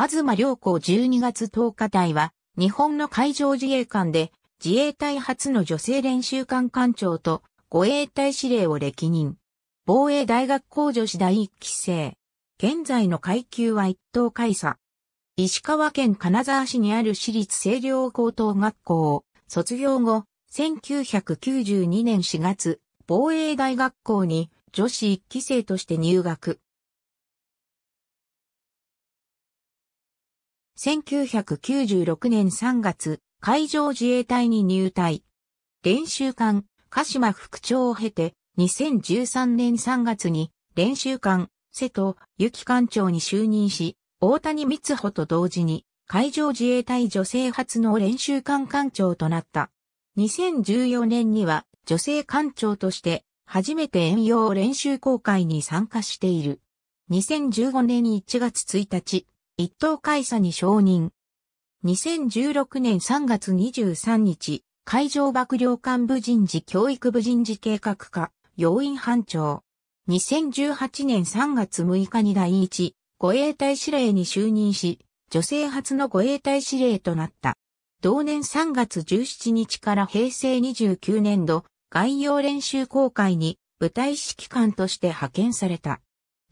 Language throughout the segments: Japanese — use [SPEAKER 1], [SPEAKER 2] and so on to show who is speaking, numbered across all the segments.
[SPEAKER 1] 東良子12月10日隊は、日本の海上自衛官で、
[SPEAKER 2] 自衛隊初の女性練習艦艦長と、護衛隊司令を歴任。防衛大学校女子第1期生。現在の階級は一等海佐。石川県金沢市にある私立清涼高等学校を卒業後、1992年4月、防衛大学校に
[SPEAKER 1] 女子1期生として入学。1996年3月、海上自衛
[SPEAKER 2] 隊に入隊。練習艦、鹿島副長を経て、2013年3月に練習艦、瀬戸、雪艦長に就任し、大谷光穂と同時に、海上自衛隊女性初の練習艦艦長となった。2014年には、女性艦長として、初めて遠洋練習公開に参加している。2015年1月1日、一等会社に承認。2016年3月23日、海上幕僚幹部人事教育部人事計画課、要員班長。2018年3月6日に第一、護衛隊司令に就任し、女性初の護衛隊司令となった。同年3月17日から平成29年度、概要練習公開に部隊指揮官として派遣された。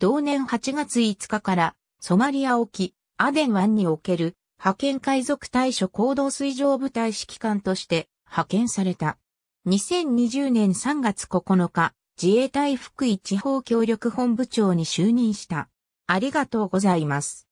[SPEAKER 2] 同年8月5日からソマリア沖、アデン湾における派遣海賊対処行動水上部隊指揮官として派遣された。2020年3月9日、自衛隊
[SPEAKER 1] 福井地方協力本部長に就任した。ありがとうございます。